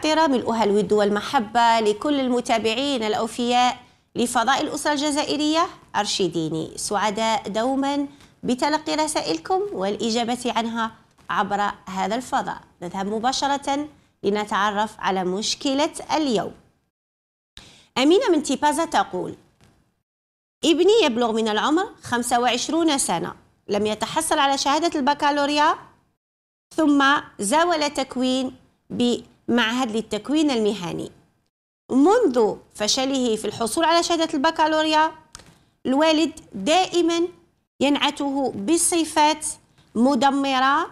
احترامي الأهل والدول والمحبة لكل المتابعين الأوفياء لفضاء الأسرة الجزائرية أرشديني سعداء دوما بتلقي رسائلكم والإجابة عنها عبر هذا الفضاء نذهب مباشرة لنتعرف على مشكلة اليوم أمينة من تيبازا تقول ابني يبلغ من العمر 25 سنة لم يتحصل على شهادة البكالوريا ثم زاول تكوين ب معهد للتكوين المهني منذ فشله في الحصول على شهادة البكالوريا الوالد دائما ينعته بصفات مدمرة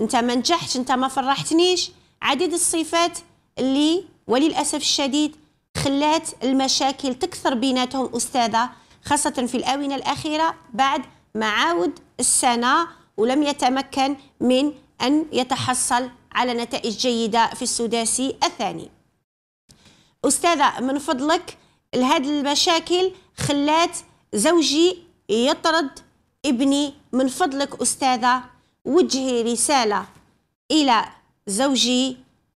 انت ما نجحتش انت ما فرحتنيش عديد الصفات اللي وللأسف الشديد خلات المشاكل تكثر بيناتهم أستاذة خاصة في الآونة الأخيرة بعد ما عاود السنة ولم يتمكن من أن يتحصل على نتائج جيدة في السداسي الثاني أستاذة من فضلك هذه المشاكل خلات زوجي يطرد ابني من فضلك أستاذة وجهي رسالة إلى زوجي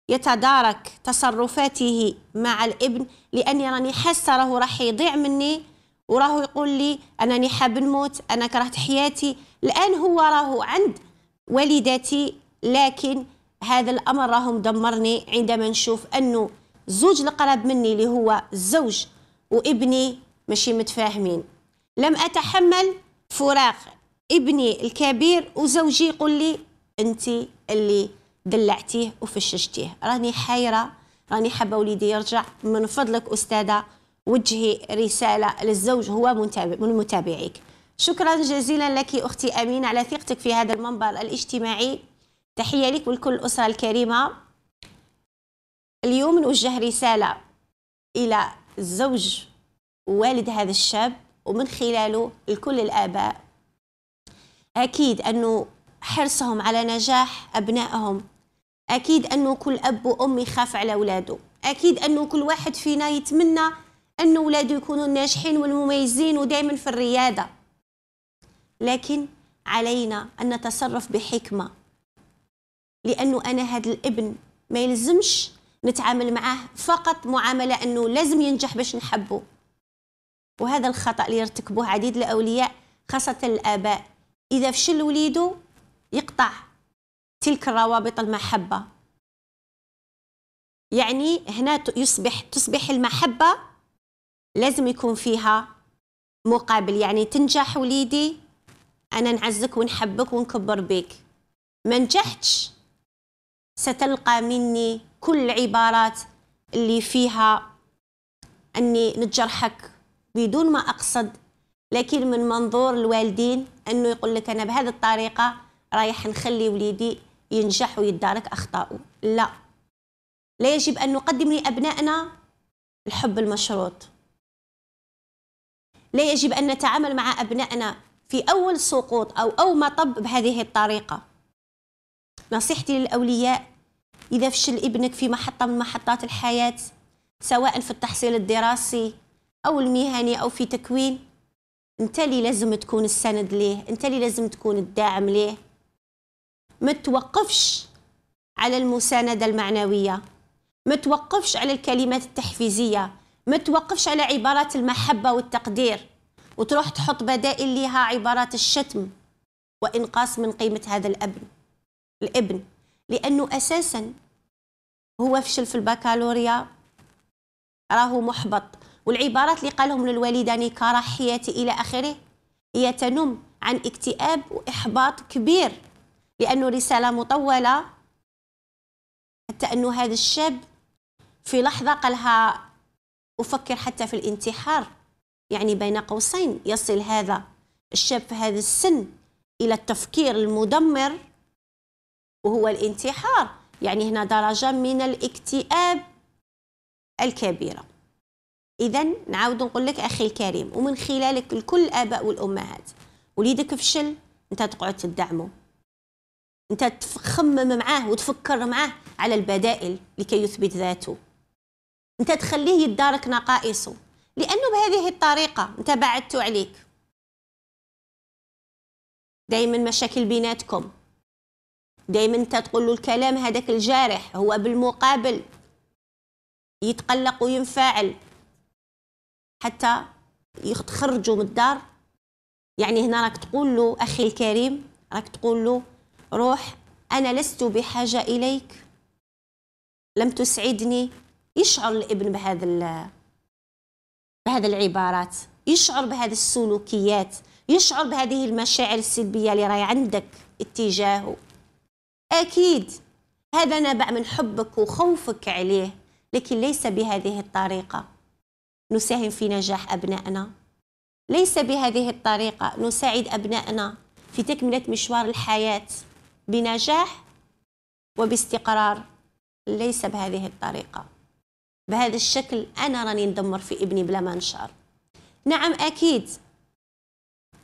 يتدارك تصرفاته مع الابن لاني راني حاسه راهو راح يضيع مني وراهو يقول لي انني حاب نموت انا كرهت حياتي الان هو راهو عند والدتي لكن هذا الامر راهم دمرني عندما نشوف انه زوج القرب مني اللي هو الزوج وابني ماشي متفاهمين لم اتحمل فراق ابني الكبير وزوجي يقول لي انت اللي دلعتيه وفششتيه راني حايره راني حابه وليدي يرجع من فضلك استاذه وجهي رساله للزوج هو من متابعيك شكرا جزيلا لك اختي امين على ثقتك في هذا المنبر الاجتماعي تحية لك ولكل الأسرة الكريمة اليوم نوجه رسالة إلى الزوج ووالد هذا الشاب ومن خلاله لكل الآباء أكيد أنه حرصهم على نجاح أبنائهم أكيد أنه كل أب وأم يخاف على أولاده أكيد أنه كل واحد فينا يتمنى أن أولاده يكونوا الناجحين والمميزين ودائما في الريادة لكن علينا أن نتصرف بحكمة لانه انا هذا الابن ما يلزمش نتعامل معاه فقط معامله انه لازم ينجح باش نحبه وهذا الخطا اللي يرتكبوه عديد الاولياء خاصه الاباء اذا فشل وليده يقطع تلك الروابط المحبه يعني هنا يصبح تصبح المحبه لازم يكون فيها مقابل يعني تنجح وليدي انا نعزك ونحبك ونكبر بك ما نجحتش ستلقى مني كل العبارات اللي فيها أني نجرحك بدون ما أقصد لكن من منظور الوالدين أنه يقول لك أنا بهذه الطريقة رايح نخلي وليدي ينجح ويدارك أخطاؤه لا لا يجب أن نقدم لأبنائنا الحب المشروط لا يجب أن نتعامل مع أبنائنا في أول سقوط أو أول مطب بهذه الطريقة نصيحتي للأولياء إذا فشل ابنك في محطة من محطات الحياة سواء في التحصيل الدراسي أو المهني أو في تكوين أنت اللي لازم تكون السند ليه أنت اللي لازم تكون الداعم ليه ما توقفش على المساندة المعنوية ما توقفش على الكلمات التحفيزية ما توقفش على عبارات المحبة والتقدير وتروح تحط بدائل لها عبارات الشتم وإنقاص من قيمة هذا الأبن الابن لانه اساسا هو فشل في البكالوريا راهو محبط والعبارات اللي قالهم للوالده كره حياتي الى اخره هي تنم عن اكتئاب واحباط كبير لانه رساله مطوله حتى انه هذا الشاب في لحظه قالها افكر حتى في الانتحار يعني بين قوسين يصل هذا الشاب في هذا السن الى التفكير المدمر وهو الانتحار يعني هنا درجة من الاكتئاب الكبيرة إذا نعود نقول لك أخي الكريم ومن خلالك لكل الآباء والأمهات وليدك فشل أنت تقعد تدعمه أنت تخمم معاه وتفكر معاه على البدائل لكي يثبت ذاته أنت تخليه يدارك نقائصه لأنه بهذه الطريقة أنت بعدت عليك دائما مشاكل بيناتكم دائما انت تقول له الكلام هذاك الجارح هو بالمقابل يتقلق وينفعل حتى يخرجوا من الدار يعني هنا راك تقول له اخي الكريم راك تقول له روح انا لست بحاجه اليك لم تسعدني يشعر الابن بهذا بهذا العبارات يشعر بهذه السلوكيات يشعر بهذه المشاعر السلبيه اللي راهي عندك اتجاهه أكيد هذا نبع من حبك وخوفك عليه لكن ليس بهذه الطريقة نساهم في نجاح أبنائنا ليس بهذه الطريقة نساعد أبنائنا في تكملة مشوار الحياة بنجاح وباستقرار ليس بهذه الطريقة بهذا الشكل أنا راني ندمر في ابني بلا ما نعم أكيد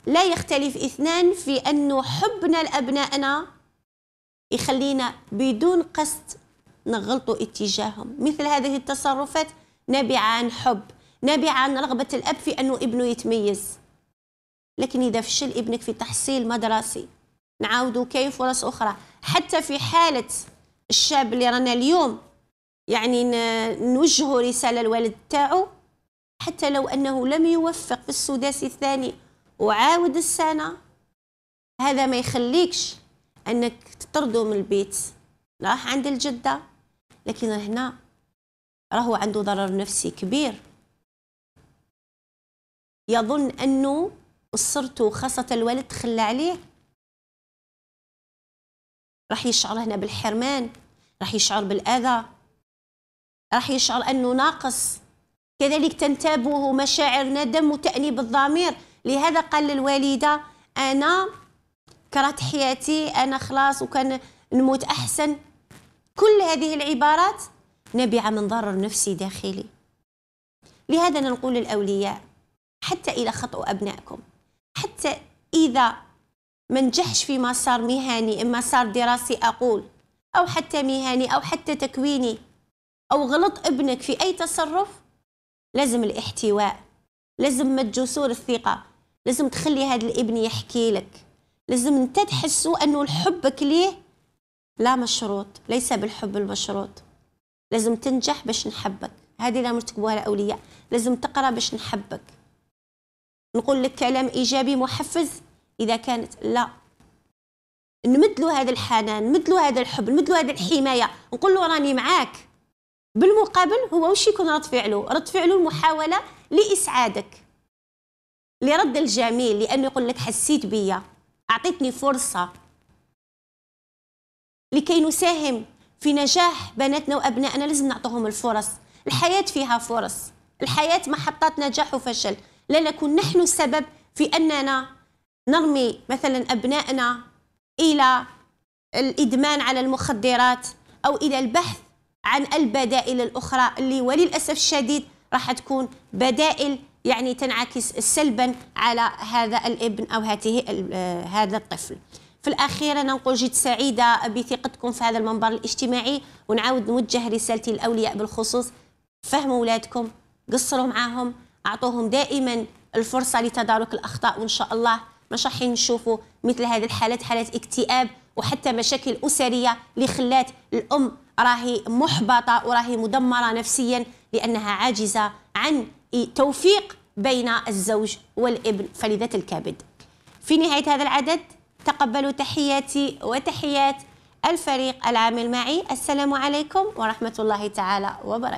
لا يختلف اثنان في أن حبنا لأبنائنا يخلينا بدون قصد نغلطوا اتجاههم مثل هذه التصرفات نابعة عن حب نابعة عن رغبة الأب في أنه ابنه يتميز لكن إذا فشل ابنك في تحصيل مدرسي نعاودوا كاين فرص أخرى حتى في حالة الشاب اللي رانا اليوم يعني نوجه رسالة للوالد تاعو حتى لو أنه لم يوفق في السداسي الثاني وعاود السنة هذا ما يخليكش انك تطرده من البيت راح عند الجده لكن هنا راهو عنده ضرر نفسي كبير يظن انه اسرته خاصه الولد تخلى عليه راح يشعر هنا بالحرمان راح يشعر بالاذى راح يشعر انه ناقص كذلك تنتابه مشاعر ندم وتانيب الضمير لهذا قال للوالده انا كرهت حياتي انا خلاص وكان نموت احسن كل هذه العبارات نابعه من ضرر نفسي داخلي لهذا نقول للاولياء حتى الى خطأ ابنائكم حتى اذا ما نجحش في مسار مهني اما مسار دراسي اقول او حتى مهني او حتى تكويني او غلط ابنك في اي تصرف لازم الاحتواء لازم مد جسور الثقه لازم تخلي هذا الابن يحكي لك لازم انت تحسوا انه حبك ليه لا مشروط ليس بالحب المشروط لازم تنجح باش نحبك هذه لا نرتكبوها الاولياء لازم تقرا باش نحبك نقول لك كلام ايجابي محفز اذا كانت لا نمدلو هذا الحنان نمدلو هذا الحب نمدلو هذه الحمايه نقول له راني معاك بالمقابل هو واش يكون رد فعله رد فعله المحاوله لاسعادك لرد الجميل لانه يقول لك حسيت بيا أعطتني فرصة لكي نساهم في نجاح بناتنا وأبنائنا لازم نعطيهم الفرص الحياة فيها فرص الحياة محطات نجاح وفشل لا نكون نحن السبب في أننا نرمي مثلا أبنائنا إلى الإدمان على المخدرات أو إلى البحث عن البدائل الأخرى اللي وللأسف الشديد راح تكون بدائل يعني تنعكس سلبا على هذا الابن أو هاته آه، هذا الطفل في الأخير أنا نقول جد سعيدة بثقتكم في هذا المنبر الاجتماعي ونعاود نوجه رسالتي للأولياء بالخصوص فهموا أولادكم قصروا معاهم أعطوهم دائما الفرصة لتدارك الأخطاء وإن شاء الله مش راح نشوفوا مثل هذه الحالات حالات اكتئاب وحتى مشاكل أسرية اللي خلات الأم راهي محبطة وراهي مدمرة نفسيا لأنها عاجزة عن توفيق بين الزوج والابن فريدة الكبد في نهاية هذا العدد تقبلوا تحياتي وتحيات الفريق العامل معي السلام عليكم ورحمة الله تعالى وبركاته